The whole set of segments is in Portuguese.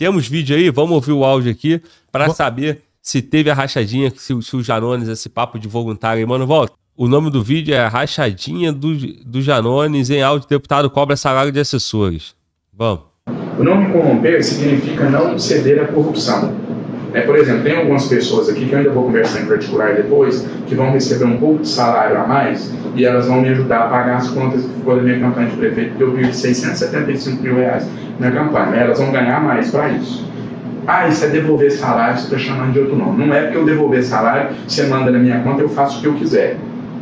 Temos vídeo aí, vamos ouvir o áudio aqui para Bo... saber se teve a rachadinha, se, se o Janones, esse papo de voluntário aí, mano, volta. O nome do vídeo é Rachadinha do, do Janones em áudio deputado cobra salário de assessores. Vamos. O nome corromper significa não ceder à corrupção é, por exemplo, tem algumas pessoas aqui que eu ainda vou conversar em particular depois, que vão receber um pouco de salário a mais e elas vão me ajudar a pagar as contas que ficou da minha campanha de prefeito, que eu perdi 675 mil reais na campanha. Elas vão ganhar mais para isso. Ah, isso é devolver salário, você está chamando de outro nome. Não é porque eu devolver salário, você manda na minha conta, eu faço o que eu quiser.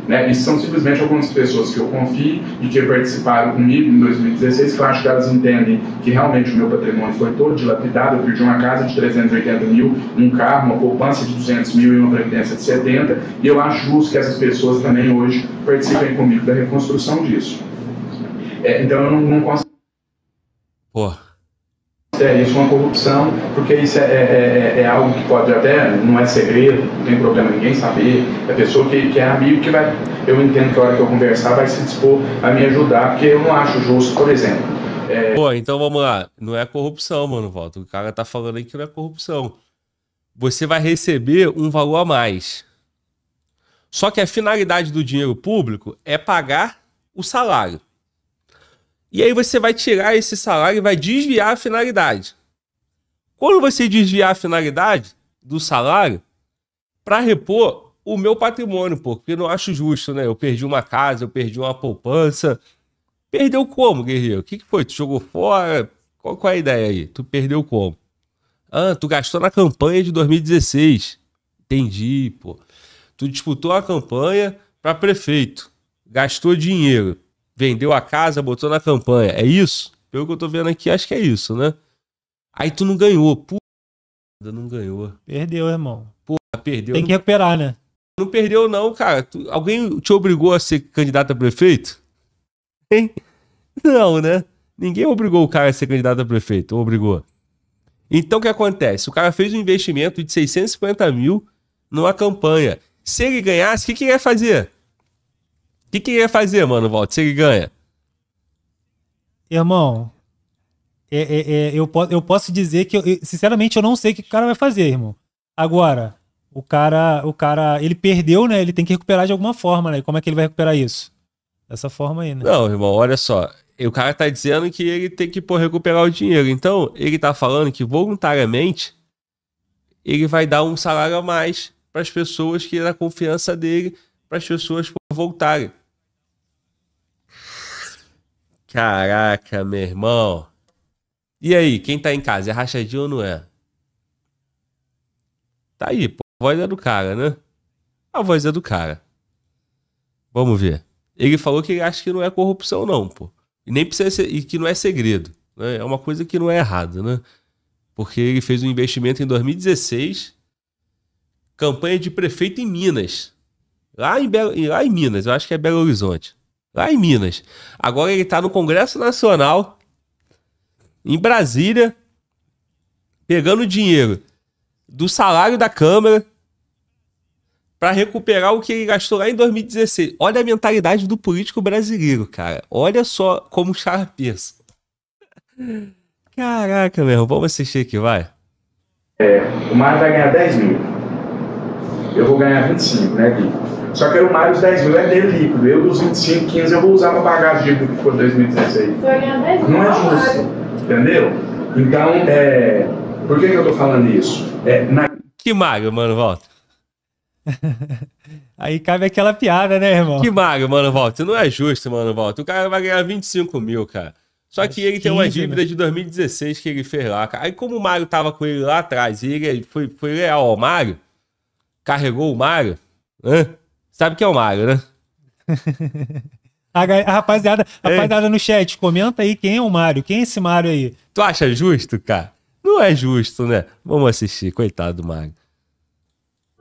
Né? E são simplesmente algumas pessoas que eu confio e que participaram comigo em 2016, que eu acho que elas entendem que realmente o meu patrimônio foi todo dilapidado. Eu perdi uma casa de 380 mil, um carro, uma poupança de 200 mil e uma previdência de 70. E eu acho justo que essas pessoas também hoje participem comigo da reconstrução disso. É, então eu não, não consigo. Pô é isso é uma corrupção, porque isso é é, é, é, é, algo que pode até, não é segredo, não tem problema ninguém saber, é pessoa que, que é amigo que vai, eu entendo que a hora que eu conversar vai se dispor a me ajudar, porque eu não acho justo, por exemplo. Pô, então vamos lá, não é corrupção, mano, Volta, o cara tá falando aí que não é corrupção. Você vai receber um valor a mais. Só que a finalidade do dinheiro público é pagar o salário. E aí você vai tirar esse salário e vai desviar a finalidade. Quando você desviar a finalidade do salário, para repor o meu patrimônio, pô, porque não acho justo, né? Eu perdi uma casa, eu perdi uma poupança. Perdeu como, guerreiro? O que, que foi? Tu jogou fora? Qual, qual é a ideia aí? Tu perdeu como? Ah, tu gastou na campanha de 2016. Entendi, pô. Tu disputou a campanha para prefeito, gastou dinheiro vendeu a casa, botou na campanha. É isso? Pelo que eu tô vendo aqui, acho que é isso, né? Aí tu não ganhou. Puta, não ganhou. Perdeu, irmão. Porra, perdeu. Tem que recuperar, né? Não perdeu, não, cara. Tu, alguém te obrigou a ser candidato a prefeito? Hein? Não, né? Ninguém obrigou o cara a ser candidato a prefeito. Obrigou. Então o que acontece? O cara fez um investimento de 650 mil numa campanha. Se ele ganhasse, o que, que ele ia fazer? O que, que ia fazer, mano, se Você ganha. Irmão, é, é, é, eu, eu posso dizer que, eu, sinceramente, eu não sei o que o cara vai fazer, irmão. Agora, o cara, o cara, ele perdeu, né? Ele tem que recuperar de alguma forma, né? Como é que ele vai recuperar isso? Dessa forma aí, né? Não, irmão, olha só. O cara tá dizendo que ele tem que, pô, recuperar o dinheiro. Então, ele tá falando que voluntariamente ele vai dar um salário a mais para as pessoas que, na é confiança dele, para as pessoas pô, voltarem. Caraca, meu irmão. E aí, quem tá em casa? É rachadinho ou não é? Tá aí, pô. A voz é do cara, né? A voz é do cara. Vamos ver. Ele falou que ele acha que não é corrupção, não, pô. E nem precisa ser, e que não é segredo. Né? É uma coisa que não é errada, né? Porque ele fez um investimento em 2016, campanha de prefeito em Minas. Lá em, Belo, lá em Minas, eu acho que é Belo Horizonte lá em Minas. Agora ele está no Congresso Nacional, em Brasília, pegando dinheiro do salário da Câmara para recuperar o que ele gastou lá em 2016. Olha a mentalidade do político brasileiro, cara. Olha só como o pensa. Caraca, meu, vamos assistir aqui, vai. É, o Mar vai ganhar 10 mil eu vou ganhar 25, né, Gui? Só que era o Mário os 10 mil é dele líquido. Eu dos 25, 15 eu vou usar para pagar as dívidas que ficou 2016. Não é justo. Entendeu? Então, é... por que, que eu tô falando isso? É, na... Que magro, mano, volta. Aí cabe aquela piada, né, irmão? Que magro, mano, volta. Não é justo, mano, volta. O cara vai ganhar 25 mil, cara. Só que ele tem uma dívida né? de 2016 que ele fez lá, cara. Aí como o Mário tava com ele lá atrás, e ele é, foi, foi leal ao Mário, carregou o Mario. Hã? Sabe que é o Mario, né? a, rapaziada, a rapaziada no chat, comenta aí quem é o Mario, quem é esse Mario aí? Tu acha justo, cara? Não é justo, né? Vamos assistir, coitado do Mario.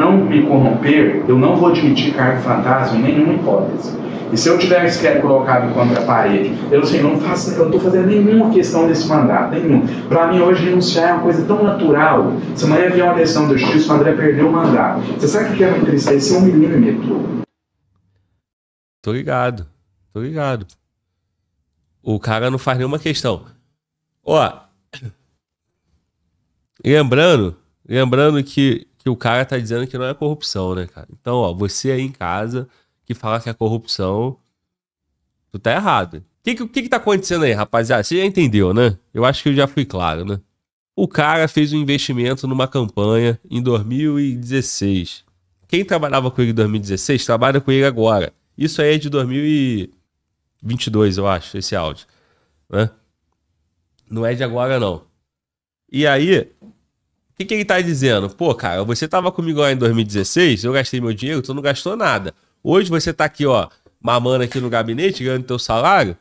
Não me corromper, eu não vou admitir cargo fantasma em nenhuma hipótese. E se eu tiver esse pé colocado contra a parede, eu sei, não faço, eu não estou fazendo nenhuma questão desse mandato, nenhum. Para mim, hoje, renunciar é uma coisa tão natural. Se amanhã vier uma decisão do X, o André perdeu o mandato. Você sabe o que é uma tristeza? É um milímetro. Tô ligado, tô ligado. O cara não faz nenhuma questão. Ó, lembrando, lembrando que, que o cara tá dizendo que não é corrupção, né, cara? Então, ó, você aí em casa que falar que a corrupção. Tu tá errado. O que, que, que tá acontecendo aí, rapaziada? Você já entendeu, né? Eu acho que eu já fui claro, né? O cara fez um investimento numa campanha em 2016. Quem trabalhava com ele em 2016 trabalha com ele agora. Isso aí é de 2022, eu acho, esse áudio. Né? Não é de agora, não. E aí, o que, que ele tá dizendo? Pô, cara, você tava comigo lá em 2016, eu gastei meu dinheiro, tu não gastou nada. Hoje você tá aqui, ó, mamando aqui no gabinete, ganhando teu salário.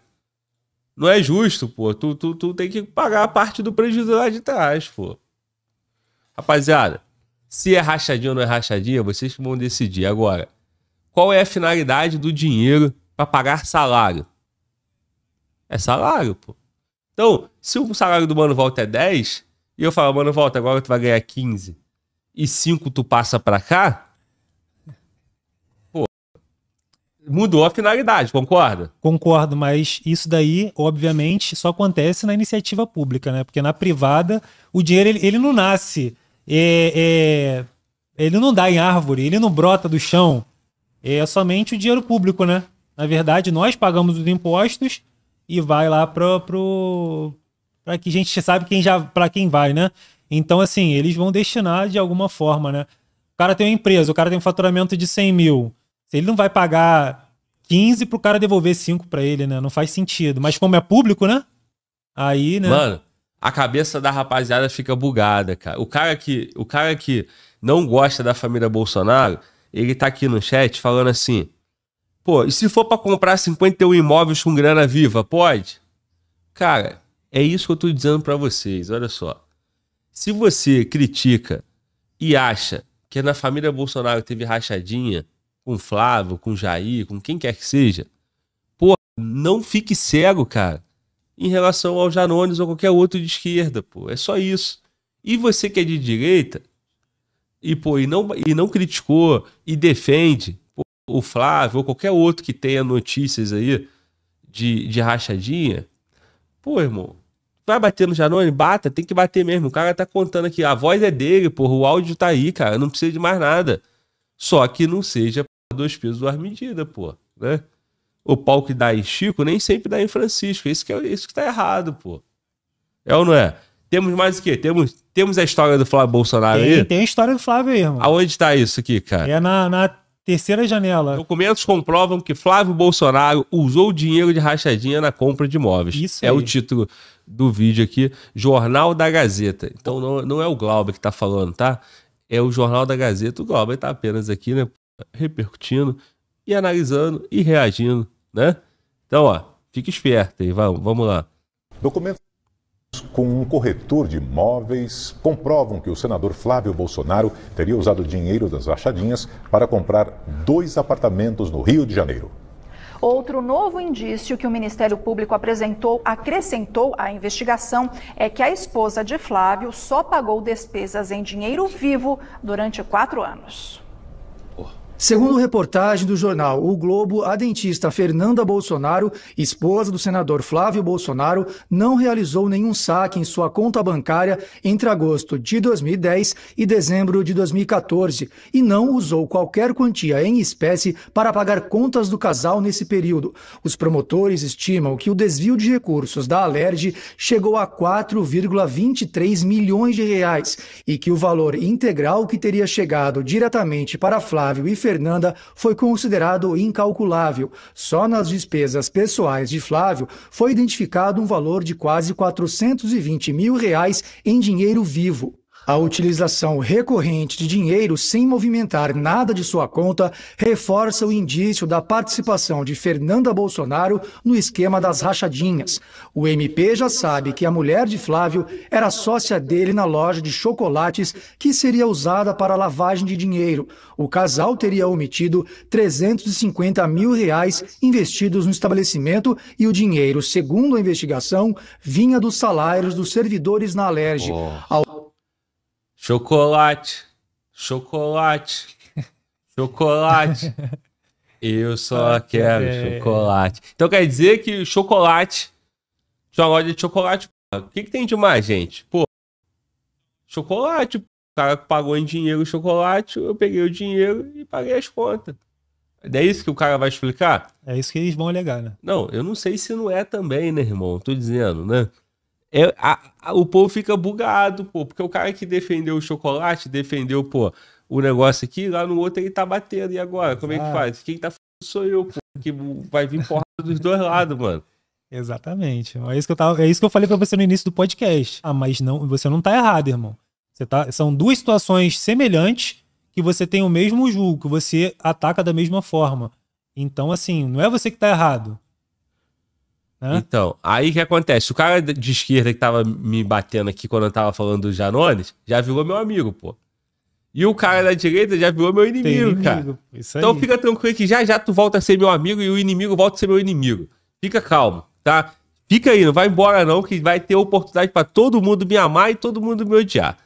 Não é justo, pô. Tu, tu, tu tem que pagar a parte do prejuízo lá de trás, pô. Rapaziada, se é rachadinha ou não é rachadinha, vocês que vão decidir. Agora, qual é a finalidade do dinheiro para pagar salário? É salário, pô. Então, se o salário do Mano Volta é 10, e eu falo, Mano Volta, agora tu vai ganhar 15, e 5 tu passa para cá, mudou a finalidade, concorda? Concordo, mas isso daí, obviamente, só acontece na iniciativa pública, né? Porque na privada, o dinheiro ele, ele não nasce, é, é, ele não dá em árvore, ele não brota do chão. É somente o dinheiro público, né? Na verdade, nós pagamos os impostos e vai lá para pro para que a gente sabe quem já para quem vai, né? Então, assim, eles vão destinar de alguma forma, né? O cara tem uma empresa, o cara tem um faturamento de 100 mil se ele não vai pagar 15 pro cara devolver 5 para ele, né? Não faz sentido. Mas como é público, né? Aí, né? Mano, a cabeça da rapaziada fica bugada, cara. O cara que, o cara que não gosta da família Bolsonaro, ele tá aqui no chat falando assim: pô, e se for para comprar 51 imóveis com grana viva, pode? Cara, é isso que eu tô dizendo para vocês, olha só. Se você critica e acha que na família Bolsonaro teve rachadinha, com Flávio, com Jair, com quem quer que seja, pô, não fique cego, cara, em relação ao Janones ou qualquer outro de esquerda, pô. É só isso. E você que é de direita e, pô, e não, e não criticou e defende pô, o Flávio ou qualquer outro que tenha notícias aí de, de rachadinha, pô, irmão, vai bater no Janone? Bata, tem que bater mesmo. O cara tá contando aqui, a voz é dele, porra, o áudio tá aí, cara, não precisa de mais nada. Só que não seja dois pesos, duas medidas, pô, né? O pau que dá em Chico nem sempre dá em Francisco. Isso que é isso que tá errado, pô. É ou não é? Temos mais o quê? Temos, temos a história do Flávio Bolsonaro tem, aí? Tem a história do Flávio aí, irmão. Aonde tá isso aqui, cara? É na, na terceira janela. Documentos comprovam que Flávio Bolsonaro usou dinheiro de rachadinha na compra de imóveis. Isso É aí. o título do vídeo aqui, Jornal da Gazeta. Então não, não é o Glauber que tá falando, tá? É o Jornal da Gazeta. O Glauber tá apenas aqui, né, repercutindo e analisando e reagindo, né? Então, ó, fique esperto aí, vamos, vamos lá. Documentos com um corretor de imóveis comprovam que o senador Flávio Bolsonaro teria usado dinheiro das rachadinhas para comprar dois apartamentos no Rio de Janeiro. Outro novo indício que o Ministério Público apresentou, acrescentou à investigação, é que a esposa de Flávio só pagou despesas em dinheiro vivo durante quatro anos. Segundo reportagem do jornal O Globo, a dentista Fernanda Bolsonaro, esposa do senador Flávio Bolsonaro, não realizou nenhum saque em sua conta bancária entre agosto de 2010 e dezembro de 2014 e não usou qualquer quantia em espécie para pagar contas do casal nesse período. Os promotores estimam que o desvio de recursos da Alerj chegou a 4,23 milhões de reais e que o valor integral que teria chegado diretamente para Flávio e Fernanda Fernanda foi considerado incalculável. Só nas despesas pessoais de Flávio foi identificado um valor de quase 420 mil reais em dinheiro vivo. A utilização recorrente de dinheiro sem movimentar nada de sua conta reforça o indício da participação de Fernanda Bolsonaro no esquema das rachadinhas. O MP já sabe que a mulher de Flávio era sócia dele na loja de chocolates que seria usada para lavagem de dinheiro. O casal teria omitido 350 mil reais investidos no estabelecimento e o dinheiro, segundo a investigação, vinha dos salários dos servidores na Alerj. Oh. Chocolate, chocolate, chocolate. Eu só ah, quero é. chocolate. Então quer dizer que chocolate, uma loja de chocolate, o que, que tem de mais, gente? Pô, chocolate, o cara pagou em dinheiro o chocolate, eu peguei o dinheiro e paguei as contas. É isso que o cara vai explicar? É isso que eles vão alegar, né? Não, eu não sei se não é também, né, irmão? Tô dizendo, né? É, a, a, o povo fica bugado, pô, porque o cara que defendeu o chocolate, defendeu, pô, o negócio aqui, lá no outro ele tá batendo. E agora? Como Exato. é que faz? Quem tá sou eu, pô, que vai vir porrada dos dois lados, mano. Exatamente. É isso que eu tava, é isso que eu falei para você no início do podcast. Ah, mas não, você não tá errado, irmão. Você tá, são duas situações semelhantes que você tem o mesmo julgo, que você ataca da mesma forma. Então, assim, não é você que tá errado. Né? Então, aí que acontece? O cara de esquerda que tava me batendo aqui quando eu tava falando do Janones, já virou meu amigo, pô. E o cara da direita já virou meu inimigo, inimigo cara. Então fica tranquilo que já já tu volta a ser meu amigo e o inimigo volta a ser meu inimigo. Fica calmo, tá? Fica aí, não vai embora não, que vai ter oportunidade para todo mundo me amar e todo mundo me odiar.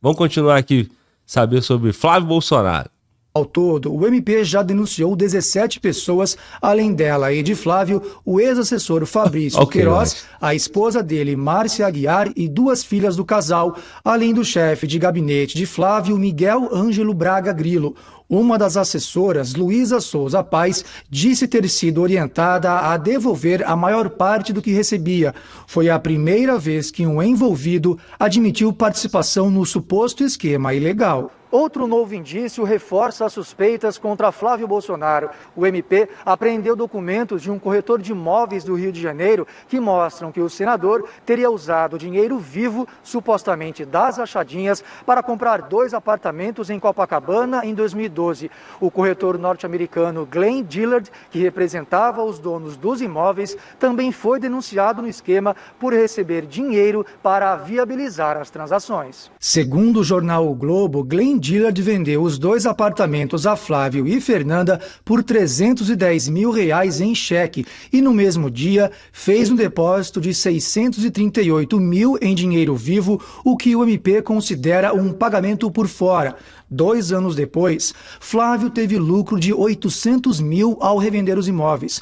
Vamos continuar aqui, saber sobre Flávio Bolsonaro. Ao todo, o MP já denunciou 17 pessoas, além dela e de Flávio, o ex-assessor Fabrício okay, Queiroz, nice. a esposa dele, Márcia Aguiar, e duas filhas do casal, além do chefe de gabinete de Flávio, Miguel Ângelo Braga Grilo. Uma das assessoras, Luísa Souza Paz, disse ter sido orientada a devolver a maior parte do que recebia. Foi a primeira vez que um envolvido admitiu participação no suposto esquema ilegal. Outro novo indício reforça as suspeitas contra Flávio Bolsonaro. O MP apreendeu documentos de um corretor de imóveis do Rio de Janeiro que mostram que o senador teria usado dinheiro vivo, supostamente das achadinhas, para comprar dois apartamentos em Copacabana em 2012. O corretor norte-americano Glenn Dillard, que representava os donos dos imóveis, também foi denunciado no esquema por receber dinheiro para viabilizar as transações. Segundo o jornal o Globo, Glenn dealer de os dois apartamentos a Flávio e Fernanda por 310 mil reais em cheque e, no mesmo dia, fez um depósito de 638 mil em dinheiro vivo, o que o MP considera um pagamento por fora. Dois anos depois, Flávio teve lucro de 800 mil ao revender os imóveis.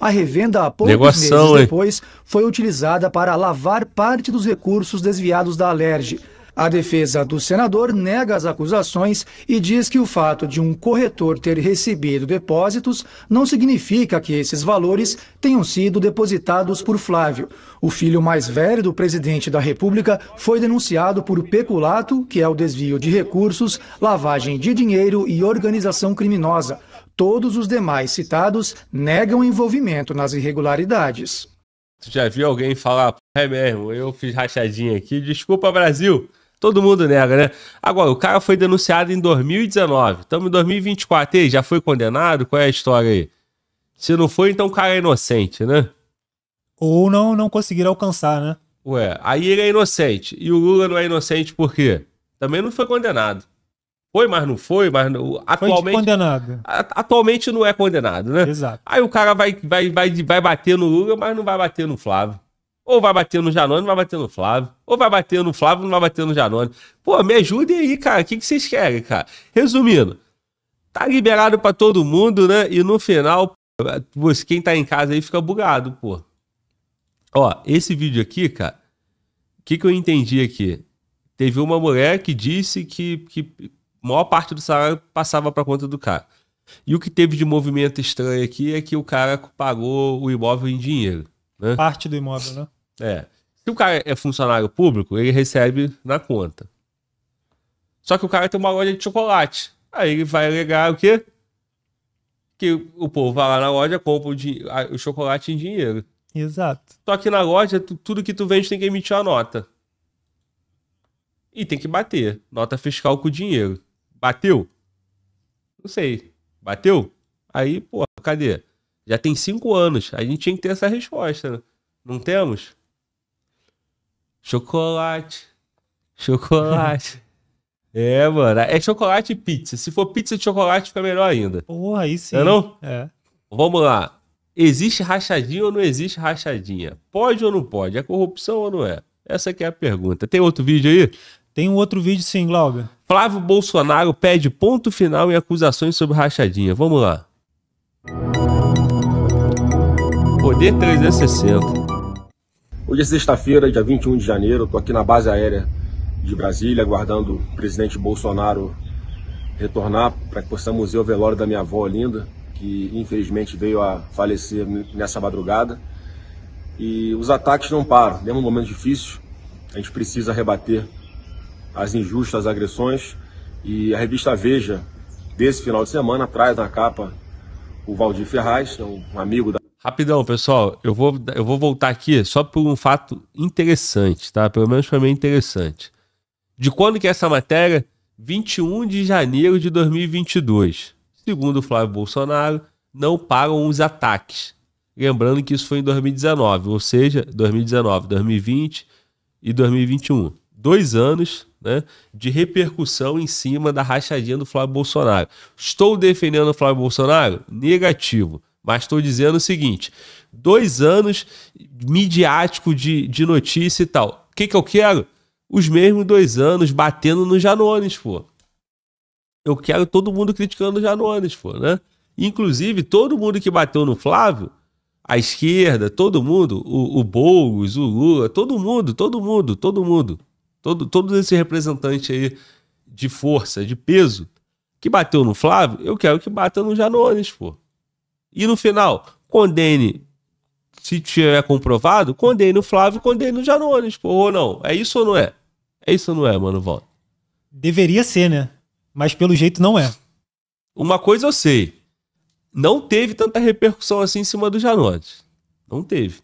A revenda, há poucos Negoção, meses depois, hein? foi utilizada para lavar parte dos recursos desviados da Alerj. A defesa do senador nega as acusações e diz que o fato de um corretor ter recebido depósitos não significa que esses valores tenham sido depositados por Flávio. O filho mais velho do presidente da República foi denunciado por peculato, que é o desvio de recursos, lavagem de dinheiro e organização criminosa. Todos os demais citados negam envolvimento nas irregularidades. Tu já viu alguém falar, é mesmo, eu fiz rachadinha aqui, desculpa Brasil, Todo mundo nega, né? Agora, o cara foi denunciado em 2019. Estamos em 2024. E aí, já foi condenado? Qual é a história aí? Se não foi, então o cara é inocente, né? Ou não, não conseguiram alcançar, né? Ué, aí ele é inocente. E o Lula não é inocente por quê? Também não foi condenado. Foi, mas não foi, mas não... atualmente. Foi condenado. Atualmente não é condenado, né? Exato. Aí o cara vai, vai, vai, vai bater no Lula, mas não vai bater no Flávio. Ou vai bater no Janone, não vai bater no Flávio. Ou vai bater no Flávio, não vai bater no Janone. Pô, me ajudem aí, cara. O que, que vocês querem, cara? Resumindo, tá liberado para todo mundo, né? E no final, você, quem tá em casa aí fica bugado, pô. Ó, esse vídeo aqui, cara, o que, que eu entendi aqui? Teve uma mulher que disse que, que maior parte do salário passava para conta do cara. E o que teve de movimento estranho aqui é que o cara pagou o imóvel em dinheiro. Né? Parte do imóvel, né? É. Se o cara é funcionário público, ele recebe na conta. Só que o cara tem uma loja de chocolate. Aí ele vai alegar o quê? Que o povo vai lá na loja, compra o, o chocolate em dinheiro. Exato. Só que na loja, tudo que tu vende tem que emitir uma nota. E tem que bater. Nota fiscal com dinheiro. Bateu? Não sei. Bateu? Aí, pô, cadê? Já tem cinco anos. A gente tinha que ter essa resposta, né? Não temos? Chocolate. Chocolate. é, mano. É chocolate e pizza. Se for pizza de chocolate, fica melhor ainda. Porra, aí sim. Não é, não? é. Vamos lá. Existe rachadinha ou não existe rachadinha? Pode ou não pode? É corrupção ou não é? Essa que é a pergunta. Tem outro vídeo aí? Tem um outro vídeo sim, Glauber. Flávio Bolsonaro pede ponto final em acusações sobre rachadinha. Vamos lá. Poder 360. Hoje é sexta-feira, dia 21 de janeiro, estou aqui na base aérea de Brasília, aguardando o presidente Bolsonaro retornar para que possamos ver o velório da minha avó Linda, que infelizmente veio a falecer nessa madrugada. E os ataques não param, mesmo um momento difícil, a gente precisa rebater as injustas agressões e a revista Veja, desse final de semana, traz na capa o Valdir Ferraz, é um amigo da Rapidão, pessoal, eu vou, eu vou voltar aqui só por um fato interessante, tá? Pelo menos para mim é interessante. De quando que é essa matéria? 21 de janeiro de 2022. Segundo Flávio Bolsonaro, não param os ataques. Lembrando que isso foi em 2019, ou seja, 2019, 2020 e 2021. Dois anos né, de repercussão em cima da rachadinha do Flávio Bolsonaro. Estou defendendo o Flávio Bolsonaro? Negativo mas estou dizendo o seguinte: dois anos midiático de, de notícia e tal. O que, que eu quero? Os mesmos dois anos batendo no Janones, pô. Eu quero todo mundo criticando o Janones, pô, né? Inclusive, todo mundo que bateu no Flávio, a esquerda, todo mundo, o, o Boulos, o Lula, todo mundo, todo mundo, todo mundo, todo, todo esse representante aí de força, de peso, que bateu no Flávio, eu quero que bata no Janones, pô. E no final, condene, se tiver comprovado, condene o Flávio, condene o Janones, pô, ou não. É isso ou não é? É isso ou não é, mano, Volta? Deveria ser, né? Mas pelo jeito não é. Uma coisa eu sei. Não teve tanta repercussão assim em cima do Janones. Não teve.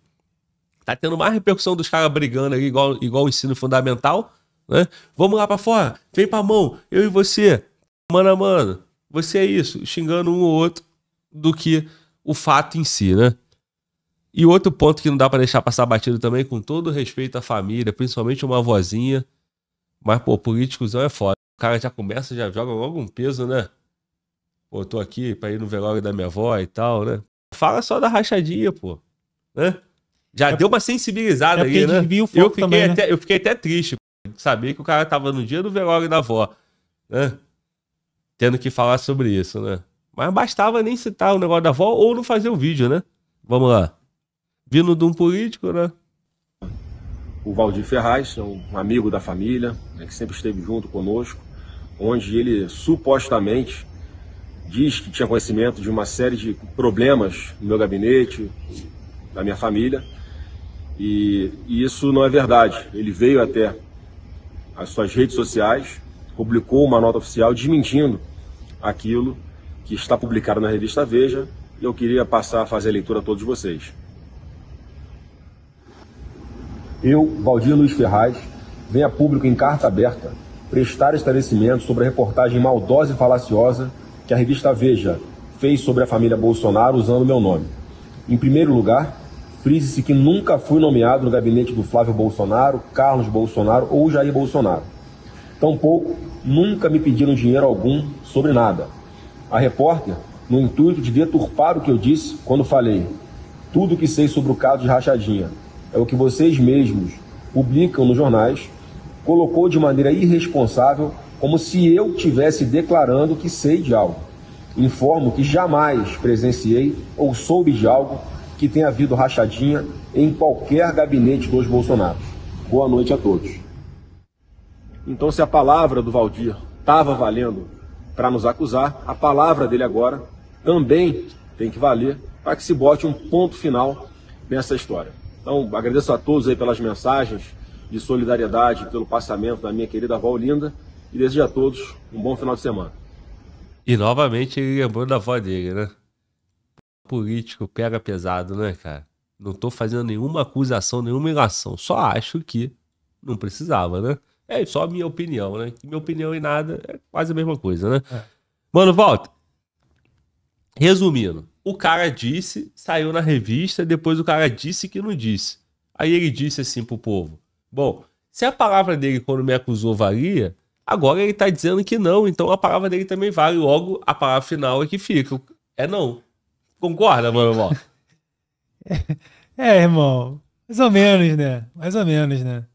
Tá tendo mais repercussão dos caras brigando aí, igual, igual o ensino fundamental, né? Vamos lá para fora, vem pra mão, eu e você, mano a mano, você é isso, xingando um ou outro do que o fato em si, né? E outro ponto que não dá para deixar passar batido também, com todo respeito à família, principalmente uma vozinha, mas, pô, políticozão é foda. O cara já começa, já joga logo um peso, né? Pô, tô aqui pra ir no velório da minha avó e tal, né? Fala só da rachadinha, pô. Né? Já é, deu uma sensibilizada é aí, né? O foco eu, fiquei também, né? até, né? eu fiquei até triste, saber que o cara tava no dia do velório da avó, né? Tendo que falar sobre isso, né? Mas bastava nem citar o negócio da avó ou não fazer o vídeo, né? Vamos lá. Vindo de um político, né? O Valdir Ferraz, um amigo da família, né, que sempre esteve junto conosco, onde ele supostamente diz que tinha conhecimento de uma série de problemas no meu gabinete, da minha família, e, e, isso não é verdade. Ele veio até as suas redes sociais, publicou uma nota oficial desmentindo aquilo que está publicado na revista Veja, e eu queria passar a fazer a leitura a todos vocês. Eu, Valdir Luiz Ferraz, venho a público em carta aberta prestar esclarecimento sobre a reportagem maldosa e falaciosa que a revista Veja fez sobre a família Bolsonaro usando meu nome. Em primeiro lugar, frise-se que nunca fui nomeado no gabinete do Flávio Bolsonaro, Carlos Bolsonaro ou Jair Bolsonaro. Tampouco nunca me pediram dinheiro algum sobre nada a repórter no intuito de deturpar o que eu disse quando falei. Tudo o que sei sobre o caso de Rachadinha é o que vocês mesmos publicam nos jornais, colocou de maneira irresponsável como se eu tivesse declarando que sei de algo. Informo que jamais presenciei ou soube de algo que tenha havido rachadinha em qualquer gabinete dos Bolsonaro. Boa noite a todos. Então, se a palavra do Valdir estava valendo para nos acusar, a palavra dele agora também tem que valer para que se bote um ponto final nessa história. Então, agradeço a todos aí pelas mensagens de solidariedade, pelo passamento da minha querida avó Olinda e desejo a todos um bom final de semana. E novamente ele lembrou da avó dele, né? Político pega pesado, né, cara? Não tô fazendo nenhuma acusação, nenhuma ilação. Só acho que não precisava, né? É só minha opinião, né? Minha opinião e nada é quase a mesma coisa, né? É. Mano, volta. Resumindo, o cara disse, saiu na revista, depois o cara disse que não disse. Aí ele disse assim pro povo: Bom, se a palavra dele quando me acusou valia, agora ele tá dizendo que não, então a palavra dele também vale. Logo, a palavra final é que fica. É não. Concorda, mano, Volta. É, irmão. Mais ou menos, né? Mais ou menos, né?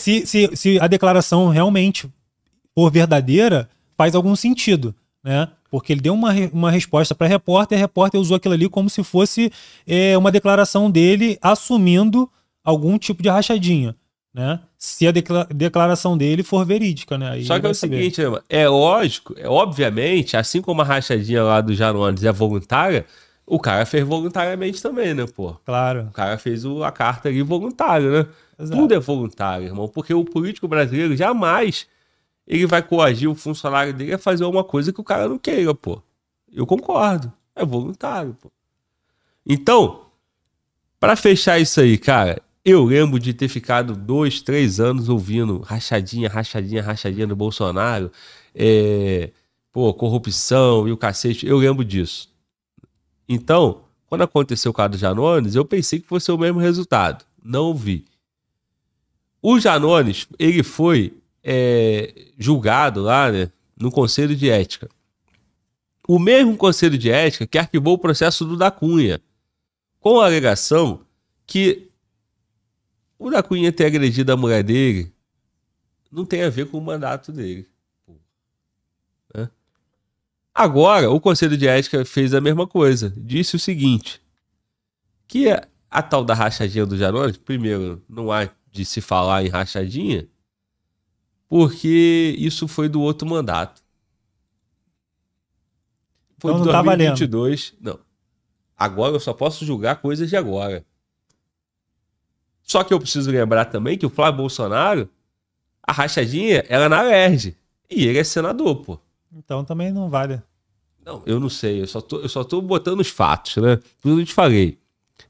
se, se, se a declaração realmente for verdadeira, faz algum sentido, né? Porque ele deu uma, uma resposta para a repórter, a repórter usou aquilo ali como se fosse é, uma declaração dele assumindo algum tipo de rachadinha, né? Se a decla declaração dele for verídica, né? Aí Só que é o saber. seguinte, é lógico, é, obviamente, assim como a rachadinha lá do Janones é voluntária, o cara fez voluntariamente também, né, pô? Claro. O cara fez o, a carta ali voluntário, né? Exato. Tudo é voluntário, irmão, porque o político brasileiro jamais ele vai coagir o funcionário dele a fazer uma coisa que o cara não queira, pô. Eu concordo. É voluntário, pô. Então, para fechar isso aí, cara, eu lembro de ter ficado dois, três anos ouvindo rachadinha, rachadinha, rachadinha do Bolsonaro, é, pô, corrupção e o cacete. Eu lembro disso. Então, quando aconteceu o caso do Janones, eu pensei que fosse o mesmo resultado. Não vi. O Janones, ele foi é, julgado lá né, no Conselho de Ética. O mesmo Conselho de Ética que arquivou o processo do Da Cunha, com a alegação que o Da Cunha ter agredido a mulher dele não tem a ver com o mandato dele. Agora, o Conselho de Ética fez a mesma coisa. Disse o seguinte: que é a tal da rachadinha do Janones, primeiro, não há de se falar em rachadinha, porque isso foi do outro mandato. Foi então, não 2022. Tá valendo. não. Agora eu só posso julgar coisas de agora. Só que eu preciso lembrar também que o Flávio Bolsonaro, a rachadinha, ela é na Lerge. E ele é senador, pô. Então também não vale. Não, eu não sei. Eu só tô, eu só tô botando os fatos, né? Tudo que eu te falei.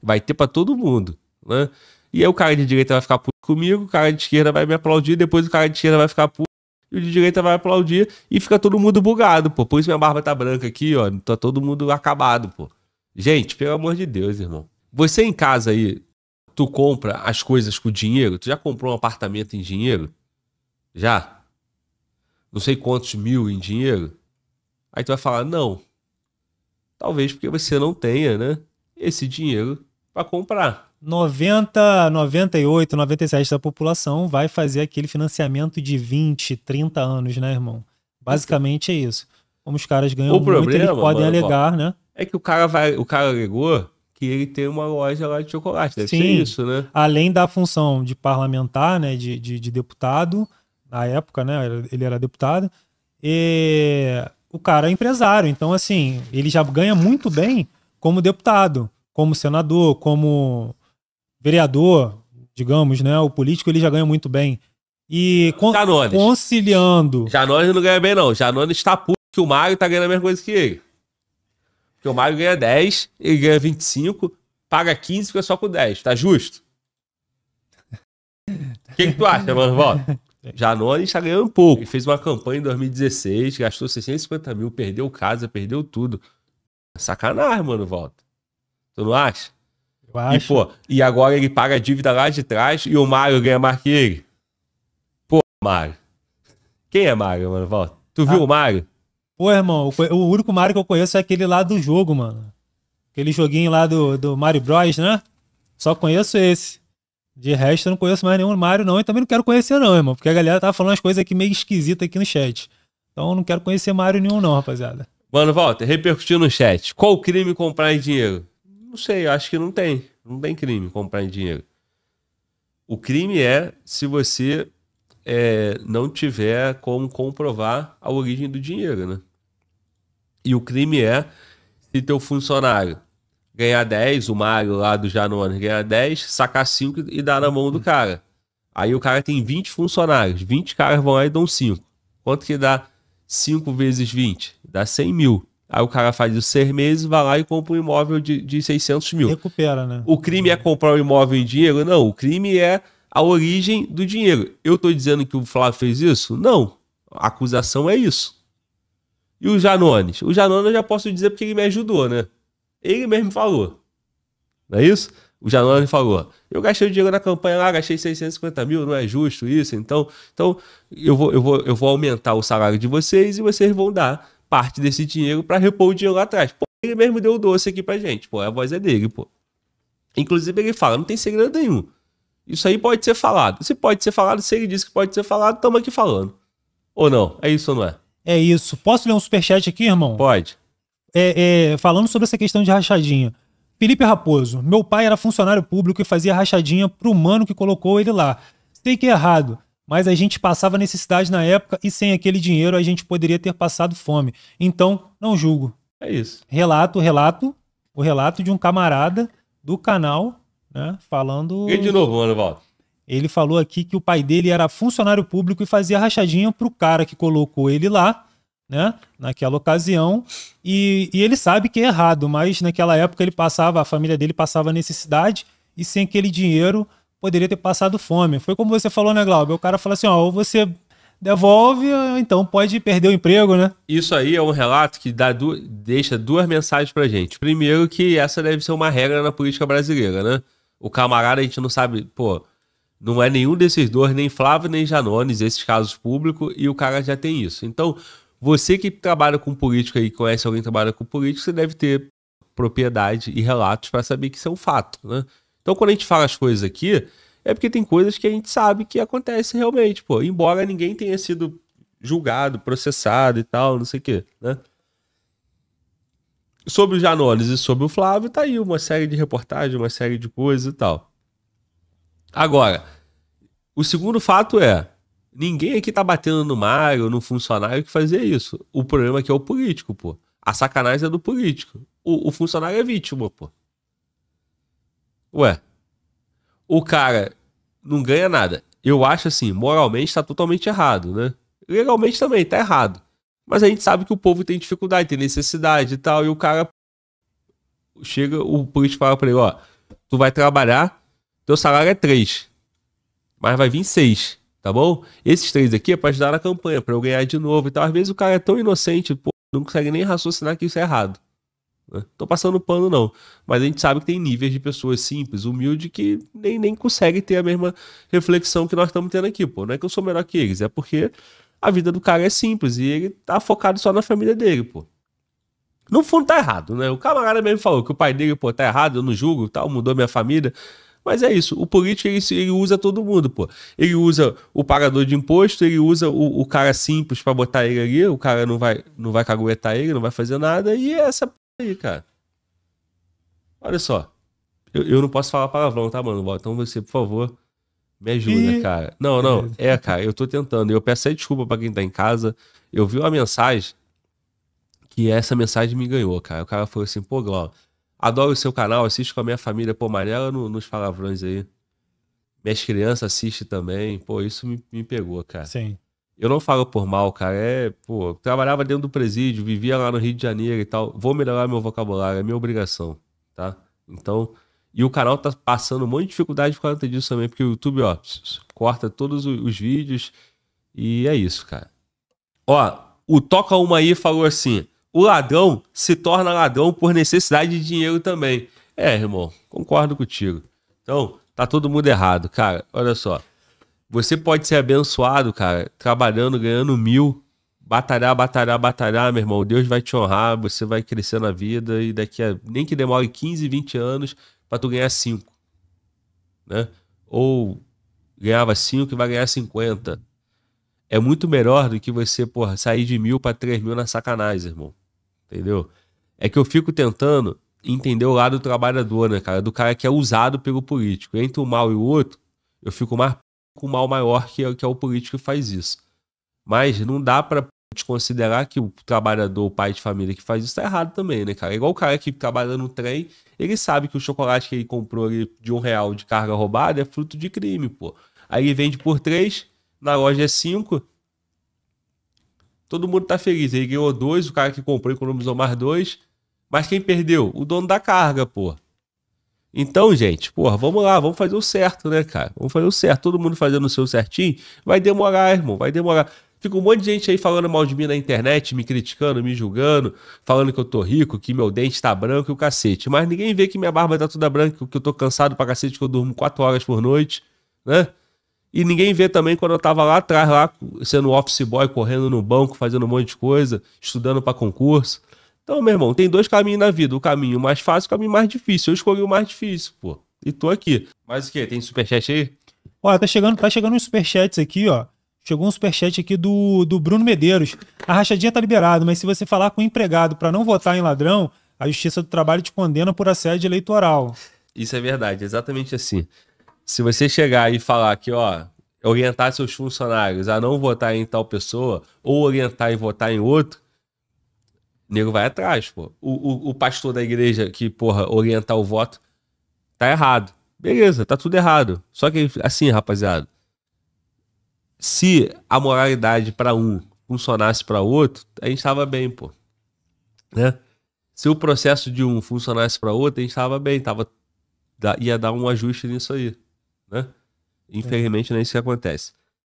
Vai ter para todo mundo, né? E aí o cara de direita vai ficar puto comigo, o cara de esquerda vai me aplaudir, depois o cara de esquerda vai ficar puto, e o de direita vai aplaudir, e fica todo mundo bugado, pô. Por isso minha barba tá branca aqui, ó. Tá todo mundo acabado, pô. Gente, pelo amor de Deus, irmão. Você em casa aí, tu compra as coisas com dinheiro? Tu já comprou um apartamento em dinheiro? Já? não sei quantos mil em dinheiro, aí tu vai falar não. Talvez porque você não tenha, né, esse dinheiro para comprar. 90, 98, 97 da população vai fazer aquele financiamento de 20, 30 anos, né, irmão? Basicamente é isso. Como os caras ganham o muito, eles podem mano, alegar, né? É que o cara vai, o cara alegou que ele tem uma loja lá de chocolate, deve Sim, ser isso, né? Além da função de parlamentar, né, de, de, de deputado, na época, né? Ele era deputado. E o cara é empresário, então assim, ele já ganha muito bem como deputado, como senador, como vereador, digamos, né? O político ele já ganha muito bem. E con Janones. conciliando. Janones não ganha bem, não. Janones está puto que o Mário tá ganhando a mesma coisa que ele. Porque o Mário ganha 10, ele ganha 25, paga 15, fica só com 10. Tá justo? O que, que tu acha, mano? Volta. Já gente tá ganhando pouco. Ele fez uma campanha em 2016, gastou 650 mil, perdeu casa, perdeu tudo. Sacanagem, mano, volta. Tu não acha? Eu acho. E, pô, e agora ele paga a dívida lá de trás e o Mário ganha mais que ele. Pô, Mário. Quem é Mário, mano, volta? Tu viu ah. o Mário? Pô, irmão, o único Mario que eu conheço é aquele lá do jogo, mano. Aquele joguinho lá do, do Mario Bros, né? Só conheço esse. De resto, eu não conheço mais nenhum Mario, não. E também não quero conhecer, não, irmão. Porque a galera tá falando as coisas aqui meio esquisitas aqui no chat. Então eu não quero conhecer Mario nenhum, não, rapaziada. Mano, volta, repercutindo no chat. Qual crime comprar em dinheiro? Não sei, acho que não tem. Não tem crime comprar em dinheiro. O crime é se você é, não tiver como comprovar a origem do dinheiro, né? E o crime é se teu funcionário ganhar 10, o Mario lá do Janone ganhar 10, sacar 5 e dar na mão do uhum. cara. Aí o cara tem 20 funcionários, 20 caras vão lá e dão 5. Quanto que dá 5 vezes 20? Dá 100 mil. Aí o cara faz os 6 meses, vai lá e compra um imóvel de, de 600 mil. Recupera, né? O crime é comprar o um imóvel em dinheiro? Não, o crime é a origem do dinheiro. Eu tô dizendo que o Flávio fez isso? Não. A acusação é isso. E o Janones? O Janones eu já posso dizer porque ele me ajudou, né? Ele mesmo falou. Não é isso? O Janone falou: eu gastei o dinheiro na campanha lá, gastei 650 mil, não é justo isso. Então, então eu, vou, eu, vou, eu vou aumentar o salário de vocês e vocês vão dar parte desse dinheiro para repor o dinheiro lá atrás. Pô, ele mesmo deu o doce aqui pra gente, pô, a voz é dele, pô. Inclusive, ele fala: não tem segredo nenhum. Isso aí pode ser falado. Se pode ser falado, se ele disse que pode ser falado, estamos aqui falando. Ou não? É isso ou não é? É isso. Posso ler um superchat aqui, irmão? Pode é, é, falando sobre essa questão de rachadinha. Felipe Raposo, meu pai era funcionário público e fazia rachadinha pro mano que colocou ele lá. Sei que é errado, mas a gente passava necessidade na época e sem aquele dinheiro a gente poderia ter passado fome. Então, não julgo. É isso. Relato, relato, o relato de um camarada do canal, né, falando... E de novo, mano, volta. Ele falou aqui que o pai dele era funcionário público e fazia rachadinha pro cara que colocou ele lá né? Naquela ocasião. E, e ele sabe que é errado, mas naquela época ele passava, a família dele passava necessidade e sem aquele dinheiro poderia ter passado fome. Foi como você falou, né, Glauber? O cara fala assim: ó, ou você devolve, então pode perder o emprego, né? Isso aí é um relato que dá du deixa duas mensagens pra gente. Primeiro, que essa deve ser uma regra na política brasileira, né? O camarada, a gente não sabe, pô, não é nenhum desses dois, nem Flávio nem Janones, esses casos públicos, e o cara já tem isso. Então, você que trabalha com política e conhece alguém que trabalha com política, você deve ter propriedade e relatos para saber que isso é um fato, né? Então, quando a gente fala as coisas aqui, é porque tem coisas que a gente sabe que acontece realmente, pô. Embora ninguém tenha sido julgado, processado e tal, não sei o quê, né? Sobre o Janones e sobre o Flávio, tá aí uma série de reportagens, uma série de coisas e tal. Agora, o segundo fato é: Ninguém aqui tá batendo no Mário, no funcionário que fazia isso. O problema aqui é o político, pô. A sacanagem é do político. O, o funcionário é vítima, pô. Ué. O cara não ganha nada. Eu acho assim, moralmente tá totalmente errado, né? Legalmente também tá errado. Mas a gente sabe que o povo tem dificuldade, tem necessidade e tal. E o cara chega, o político fala pra ele: ó, tu vai trabalhar, teu salário é 3, mas vai vir 6 tá bom? Esses três aqui é para ajudar na campanha, para eu ganhar de novo e tal. Às vezes o cara é tão inocente, pô, não consegue nem raciocinar que isso é errado. Né? Tô passando pano, não. Mas a gente sabe que tem níveis de pessoas simples, humildes, que nem, nem consegue ter a mesma reflexão que nós estamos tendo aqui, pô. Não é que eu sou melhor que eles, é porque a vida do cara é simples e ele tá focado só na família dele, pô. No fundo tá errado, né? O camarada mesmo falou que o pai dele, pô, tá errado, eu não julgo, tal, mudou minha família. Mas é isso, o político ele, ele, usa todo mundo, pô. Ele usa o pagador de imposto, ele usa o, o cara simples para botar ele ali, o cara não vai, não vai caguetar ele, não vai fazer nada, e é essa p... aí, cara. Olha só, eu, eu, não posso falar palavrão, tá, mano? Então você, por favor, me ajuda, e... cara. Não, não, é, cara, eu tô tentando. Eu peço aí desculpa pra quem tá em casa. Eu vi uma mensagem que essa mensagem me ganhou, cara. O cara falou assim, pô, Glau, Adoro o seu canal, assisto com a minha família. Pô, Mariela no, nos palavrões aí. Minhas crianças assistem também. Pô, isso me, me pegou, cara. Sim. Eu não falo por mal, cara. É, pô, trabalhava dentro do presídio, vivia lá no Rio de Janeiro e tal. Vou melhorar meu vocabulário, é minha obrigação, tá? Então, e o canal tá passando um monte de dificuldade por conta disso também, porque o YouTube, ó, corta todos os vídeos. E é isso, cara. Ó, o Toca Uma aí falou assim: o ladrão se torna ladrão por necessidade de dinheiro também. É, irmão, concordo contigo. Então, tá todo mundo errado, cara. Olha só. Você pode ser abençoado, cara, trabalhando, ganhando mil, batalhar, batalhar, batalhar, meu irmão. Deus vai te honrar, você vai crescer na vida e daqui a nem que demore 15, 20 anos para tu ganhar 5, né? Ou ganhava 5 e vai ganhar 50. É muito melhor do que você, porra, sair de mil para 3 mil na sacanagem, irmão entendeu? É que eu fico tentando entender o lado do trabalhador, né, cara? Do cara que é usado pelo político. Entre um mal e o outro, eu fico mais com o mal maior que é, que é o político que faz isso. Mas não dá para desconsiderar que o trabalhador, o pai de família que faz isso, tá errado também, né, cara? É igual o cara que trabalha no trem, ele sabe que o chocolate que ele comprou ali de um real de carga roubada é fruto de crime, pô. Aí ele vende por três, na loja é cinco, todo mundo tá feliz. Ele ganhou dois, o cara que comprou economizou mais dois. Mas quem perdeu? O dono da carga, pô. Então, gente, porra, vamos lá, vamos fazer o certo, né, cara? Vamos fazer o certo. Todo mundo fazendo o seu certinho, vai demorar, irmão, vai demorar. Fica um monte de gente aí falando mal de mim na internet, me criticando, me julgando, falando que eu tô rico, que meu dente tá branco e o cacete. Mas ninguém vê que minha barba tá toda branca, que eu tô cansado pra cacete, que eu durmo quatro horas por noite, né? E ninguém vê também quando eu estava lá atrás, lá sendo office boy, correndo no banco, fazendo um monte de coisa, estudando para concurso. Então, meu irmão, tem dois caminhos na vida: o caminho mais fácil e o caminho mais difícil. Eu escolhi o mais difícil, pô. E tô aqui. Mas o quê? Tem superchat aí? Ó, tá chegando, tá chegando uns superchats aqui, ó. Chegou um superchat aqui do, do Bruno Medeiros. A rachadinha tá liberado, mas se você falar com o empregado para não votar em ladrão, a Justiça do Trabalho te condena por assédio eleitoral. Isso é verdade, exatamente assim. Se você chegar e falar que, ó, orientar seus funcionários a não votar em tal pessoa, ou orientar e votar em outro, o nego vai atrás, pô. O, o, o pastor da igreja que, porra, orientar o voto, tá errado. Beleza, tá tudo errado. Só que, assim, rapaziada, se a moralidade para um funcionasse para outro, a gente tava bem, pô. Né? Se o processo de um funcionasse para outro, a gente tava bem, tava, ia dar um ajuste nisso aí né? Infelizmente, é. isso isso acontece.